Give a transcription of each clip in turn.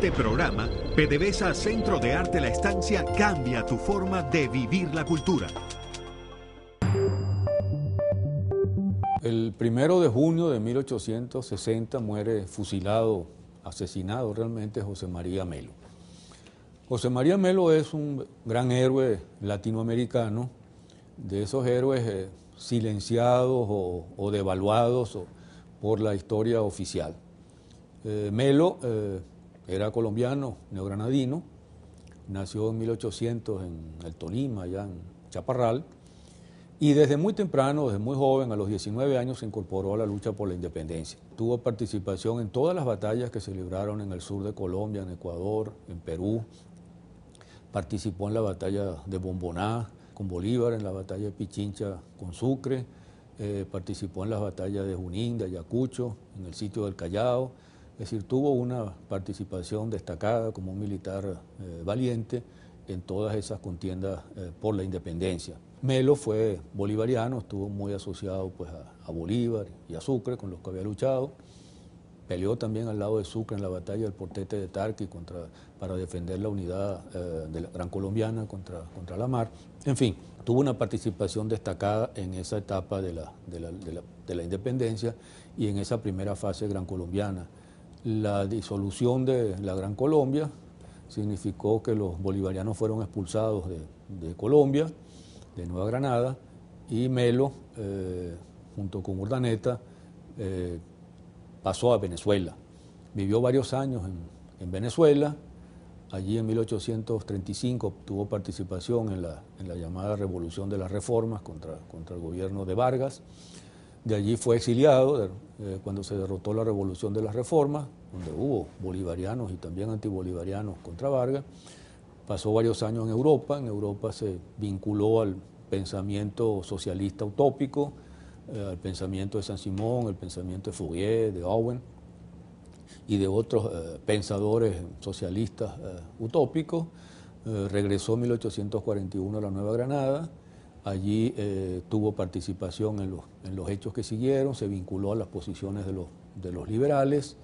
Este programa, PDVSA Centro de Arte La Estancia cambia tu forma de vivir la cultura. El primero de junio de 1860 muere fusilado, asesinado realmente José María Melo. José María Melo es un gran héroe latinoamericano, de esos héroes eh, silenciados o, devaluados por la historia oficial. Eh, Melo eh, era colombiano, neogranadino, nació en 1800 en el Tolima, allá en Chaparral, y desde muy temprano, desde muy joven, a los 19 años, se incorporó a la lucha por la independencia. Tuvo participación en todas las batallas que se libraron en el sur de Colombia, en Ecuador, en Perú. Participó en la batalla de Bomboná con Bolívar, en la batalla de Pichincha con Sucre. Eh, participó en las batallas de Junín, de Ayacucho, en el sitio del Callao es decir, tuvo una participación destacada como un militar eh, valiente en todas esas contiendas eh, por la independencia. Melo fue bolivariano, estuvo muy asociado pues, a, Bolívar y a Sucre, con los que había luchado. Peleó también al lado de Sucre en la batalla del Portete de Tarqui contra, para defender la unidad eh, de la Gran Colombiana contra, la mar. En fin, tuvo una participación destacada en esa etapa de la, de la, de la independencia y en esa primera fase gran colombiana. La disolución de la Gran Colombia significó que los bolivarianos fueron expulsados de, Colombia, de Nueva Granada, y Melo, eh, junto con Urdaneta, eh, pasó a Venezuela. Vivió varios años en, Venezuela. Allí en 1835 tuvo participación en la, llamada Revolución de las Reformas contra el gobierno de Vargas. De allí fue exiliado eh, cuando se derrotó la revolución de las reformas, donde hubo bolivarianos y también antibolivarianos contra Vargas. Pasó varios años en Europa, en Europa se vinculó al pensamiento socialista utópico, eh, al pensamiento de San Simón, el pensamiento de Fourier, de Owen y de otros eh, pensadores socialistas utópicos. regresó en 1841 a la Nueva Granada Allí eh, tuvo participación en los, hechos que siguieron, se vinculó a las posiciones de los, liberales,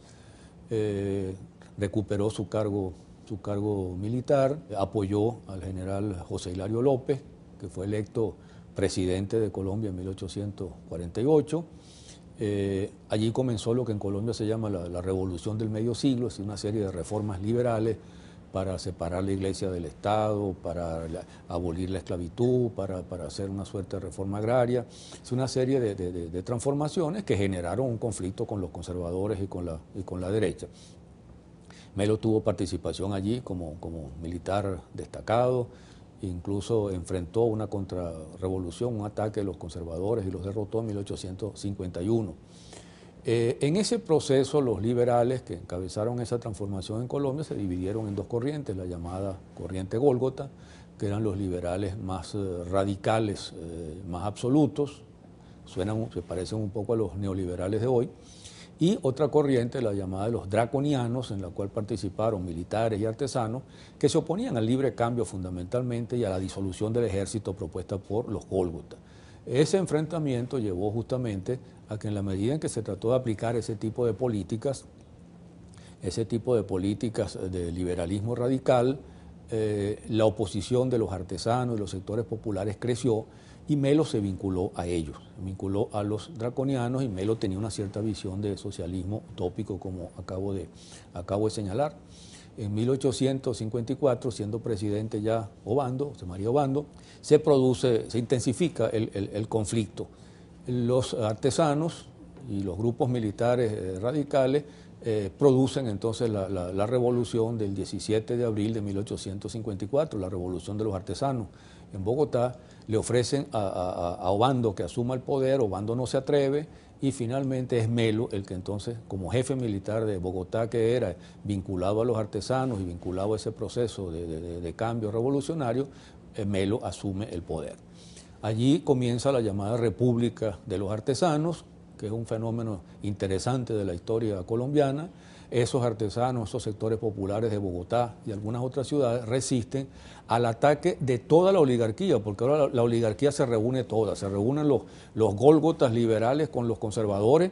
eh, recuperó su cargo, su cargo militar, apoyó al general José Hilario López, que fue electo presidente de Colombia en 1848. Eh, allí comenzó lo que en Colombia se llama la, la revolución del medio siglo, es una serie de reformas liberales para separar la iglesia del Estado, para abolir la esclavitud, para, hacer una suerte de reforma agraria. Es una serie de, transformaciones que generaron un conflicto con los conservadores y con la, con la derecha. Melo tuvo participación allí como, como militar destacado, incluso enfrentó una contrarrevolución, un ataque de los conservadores y los derrotó en 1851. Eh, en ese proceso, los liberales que encabezaron esa transformación en Colombia se dividieron en dos corrientes, la llamada corriente Gólgota, que eran los liberales más eh, radicales, eh, más absolutos, suenan, se parecen un poco a los neoliberales de hoy, y otra corriente, la llamada de los draconianos, en la cual participaron militares y artesanos, que se oponían al libre cambio fundamentalmente y a la disolución del ejército propuesta por los gólgotas. Ese enfrentamiento llevó justamente a que en la medida en que se trató de aplicar ese tipo de políticas, ese tipo de políticas de liberalismo radical, eh, la oposición de los artesanos y los sectores populares creció y Melo se vinculó a ellos, vinculó a los draconianos y Melo tenía una cierta visión de socialismo utópico como acabo acabo de señalar en 1854, siendo presidente ya Obando, José María Obando, se produce, se intensifica el, conflicto. Los artesanos y los grupos militares eh, radicales eh, producen entonces la, la, revolución del 17 de abril de 1854, la revolución de los artesanos en Bogotá, le ofrecen a, Obando que asuma el poder, Obando no se atreve y finalmente es Melo el que entonces, como jefe militar de Bogotá que era vinculado a los artesanos y vinculado a ese proceso de, de cambio revolucionario, eh, Melo asume el poder. Allí comienza la llamada República de los Artesanos, que es un fenómeno interesante de la historia colombiana, esos artesanos, esos sectores populares de Bogotá y algunas otras ciudades resisten al ataque de toda la oligarquía, porque ahora la, oligarquía se reúne toda, se reúnen los, los gólgotas liberales con los conservadores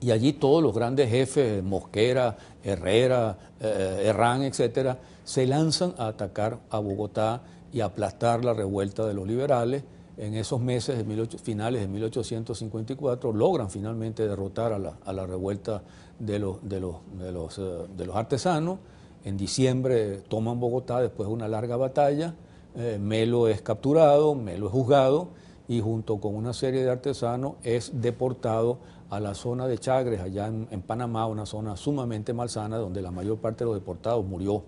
y allí todos los grandes jefes, Mosquera, Herrera, Errán, eh, Herrán, etcétera, se lanzan a atacar a Bogotá y aplastar la revuelta de los liberales en esos meses finales de 1854 logran finalmente derrotar a la, revuelta eh, de los, artesanos. En diciembre toman Bogotá después de una larga batalla. Eh, Melo es capturado, Melo es juzgado y junto con una serie de artesanos es deportado a la zona de Chagres, allá en, Panamá, una zona sumamente malsana donde la mayor parte de los deportados murió.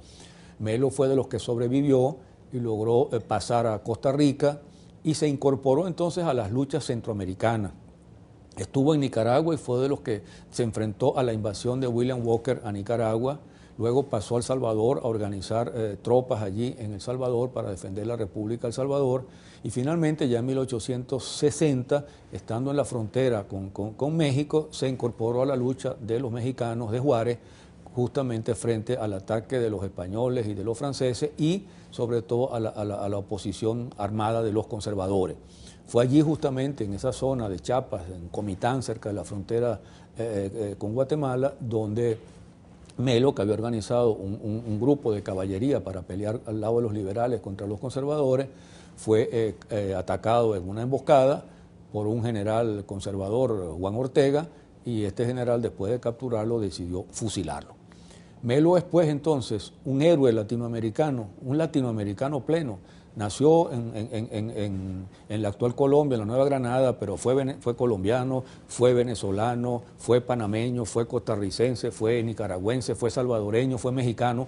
Melo fue de los que sobrevivió y logró eh, pasar a Costa Rica y se incorporó entonces a las luchas centroamericanas. Estuvo en Nicaragua y fue de los que se enfrentó a la invasión de William Walker a Nicaragua. Luego pasó al Salvador a organizar eh, tropas allí en El Salvador para defender la República El Salvador. Y finalmente, ya en 1860, estando en la frontera con, con México, se incorporó a la lucha de los mexicanos de Juárez justamente frente al ataque de los españoles y de los franceses y sobre todo a la, oposición armada de los conservadores. Fue allí justamente en esa zona de Chiapas, en Comitán, cerca de la frontera eh, eh, eh, con Guatemala, donde Melo, que había organizado un, grupo de caballería para pelear al lado de los liberales contra los conservadores, fue atacado en una emboscada por un general conservador, Juan Ortega, y este general, después de capturarlo, decidió fusilarlo. Melo es pues entonces un héroe latinoamericano, un latinoamericano pleno. Nació en, la actual Colombia, en la Nueva Granada, pero fue colombiano, fue venezolano, fue panameño, fue costarricense, fue nicaragüense, fue salvadoreño, fue mexicano.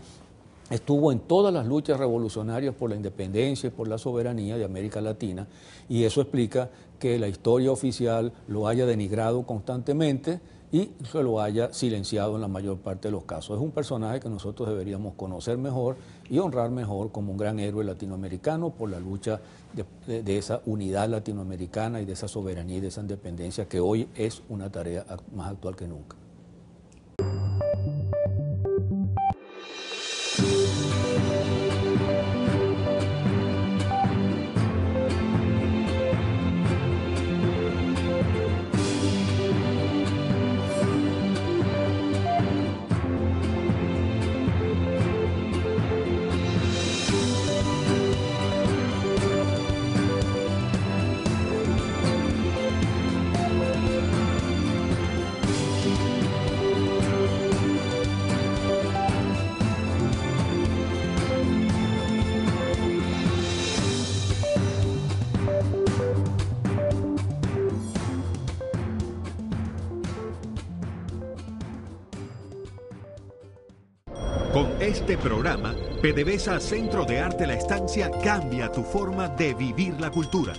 Estuvo en todas las luchas revolucionarias por la independencia y por la soberanía de América Latina y eso explica que la historia oficial lo haya denigrado constantemente y se lo haya silenciado en la mayor parte de los casos. Es un personaje que nosotros deberíamos conocer mejor y honrar mejor como un gran héroe latinoamericano por la lucha de, esa unidad latinoamericana y de esa soberanía y de esa independencia que hoy es una tarea más actual que nunca. Con este programa, PDVSA Centro de Arte La Estancia cambia tu forma de vivir la cultura.